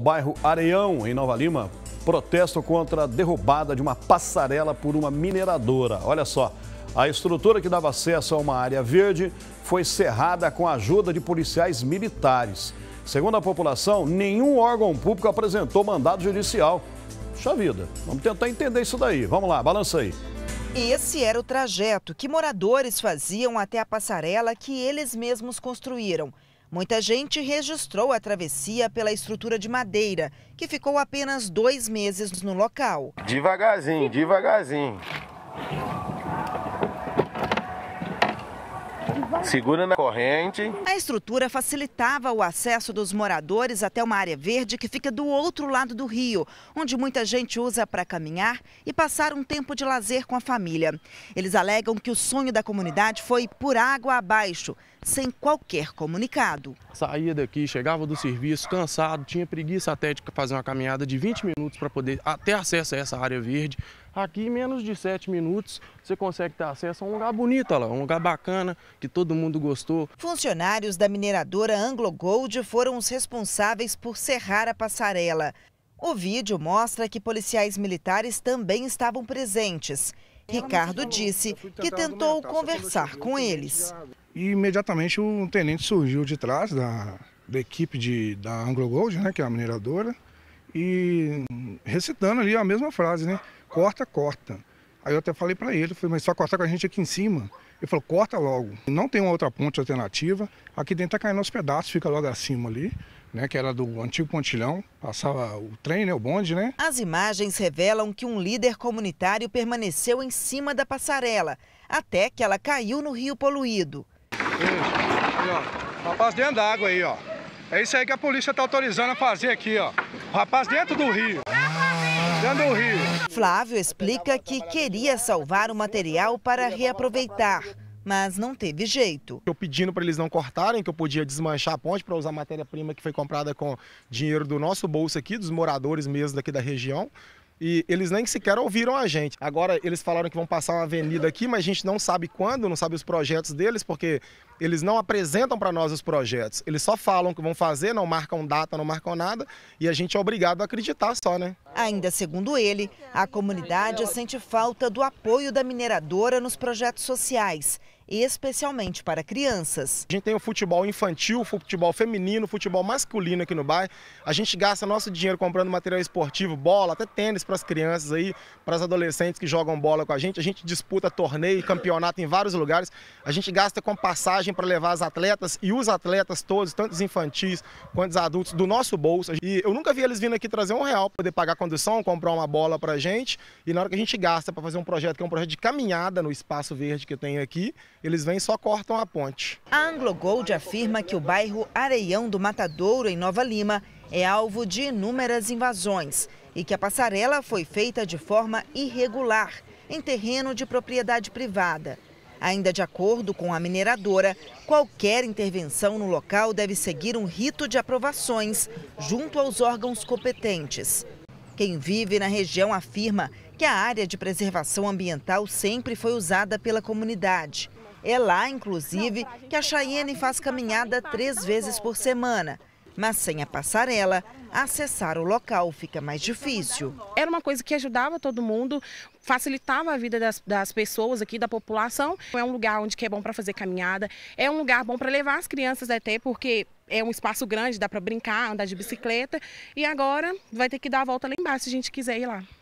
Bairro Areião, em Nova Lima, protesto contra a derrubada de uma passarela por uma mineradora. Olha só, a estrutura que dava acesso a uma área verde foi cerrada com a ajuda de policiais militares. Segundo a população, nenhum órgão público apresentou mandado judicial. Puxa vida, vamos tentar entender isso daí. Vamos lá, balança aí. Esse era o trajeto que moradores faziam até a passarela que eles mesmos construíram. Muita gente registrou a travessia pela estrutura de madeira, que ficou apenas dois meses no local. Devagarzinho, devagarzinho. Segura na corrente. A estrutura facilitava o acesso dos moradores até uma área verde que fica do outro lado do rio, onde muita gente usa para caminhar e passar um tempo de lazer com a família. Eles alegam que o sonho da comunidade foi por água abaixo, sem qualquer comunicado. Saía daqui, chegava do serviço cansado, tinha preguiça até de fazer uma caminhada de 20 minutos para poder ter acesso a essa área verde. Aqui em menos de 7 minutos você consegue ter acesso a um lugar bonito, lá, um lugar bacana, que todo mundo gostou. Funcionários da mineradora Anglo Gold foram os responsáveis por cerrar a passarela. O vídeo mostra que policiais militares também estavam presentes. Ricardo disse que tentou conversar com eles. E imediatamente um tenente surgiu de trás da, da equipe de, da Anglo Gold, né, que é a mineradora, e recitando ali a mesma frase, né? corta, corta. Aí eu até falei para ele, falei, mas só cortar com a gente aqui em cima. Ele falou, corta logo. Não tem uma outra ponte alternativa. Aqui dentro tá caindo aos pedaços, fica logo acima ali. Né, que era do antigo pontilhão, passava o trem, né, o bonde, né? As imagens revelam que um líder comunitário permaneceu em cima da passarela, até que ela caiu no rio poluído. Isso, aí, rapaz dentro da água aí, ó. É isso aí que a polícia está autorizando a fazer aqui, ó. O rapaz dentro do rio rio. Flávio explica que queria salvar o material para reaproveitar, mas não teve jeito. Eu pedindo para eles não cortarem, que eu podia desmanchar a ponte para usar matéria-prima que foi comprada com dinheiro do nosso bolso aqui, dos moradores mesmo daqui da região e eles nem sequer ouviram a gente. Agora eles falaram que vão passar uma avenida aqui, mas a gente não sabe quando, não sabe os projetos deles, porque eles não apresentam para nós os projetos. Eles só falam que vão fazer, não marcam data, não marcam nada, e a gente é obrigado a acreditar só, né? Ainda segundo ele, a comunidade sente falta do apoio da mineradora nos projetos sociais especialmente para crianças. A gente tem o futebol infantil, futebol feminino, futebol masculino aqui no bairro. A gente gasta nosso dinheiro comprando material esportivo, bola, até tênis para as crianças aí, para as adolescentes que jogam bola com a gente. A gente disputa torneio, campeonato em vários lugares. A gente gasta com passagem para levar as atletas e os atletas todos, tanto os infantis quanto os adultos, do nosso bolso. E eu nunca vi eles vindo aqui trazer um real, para poder pagar a condução, comprar uma bola para a gente. E na hora que a gente gasta para fazer um projeto que é um projeto de caminhada no espaço verde que tem aqui, eles vêm e só cortam a ponte. A Anglo Gold afirma que o bairro Areião do Matadouro, em Nova Lima, é alvo de inúmeras invasões e que a passarela foi feita de forma irregular, em terreno de propriedade privada. Ainda de acordo com a mineradora, qualquer intervenção no local deve seguir um rito de aprovações junto aos órgãos competentes. Quem vive na região afirma que a área de preservação ambiental sempre foi usada pela comunidade. É lá, inclusive, que a é Cheyenne faz tá caminhada três vezes por semana. Mas sem a passarela, acessar o local fica mais é difícil. Era uma coisa que ajudava todo mundo, facilitava a vida das, das pessoas aqui, da população. É um lugar onde é bom para fazer caminhada, é um lugar bom para levar as crianças até, porque é um espaço grande, dá para brincar, andar de bicicleta. E agora vai ter que dar a volta lá embaixo se a gente quiser ir lá.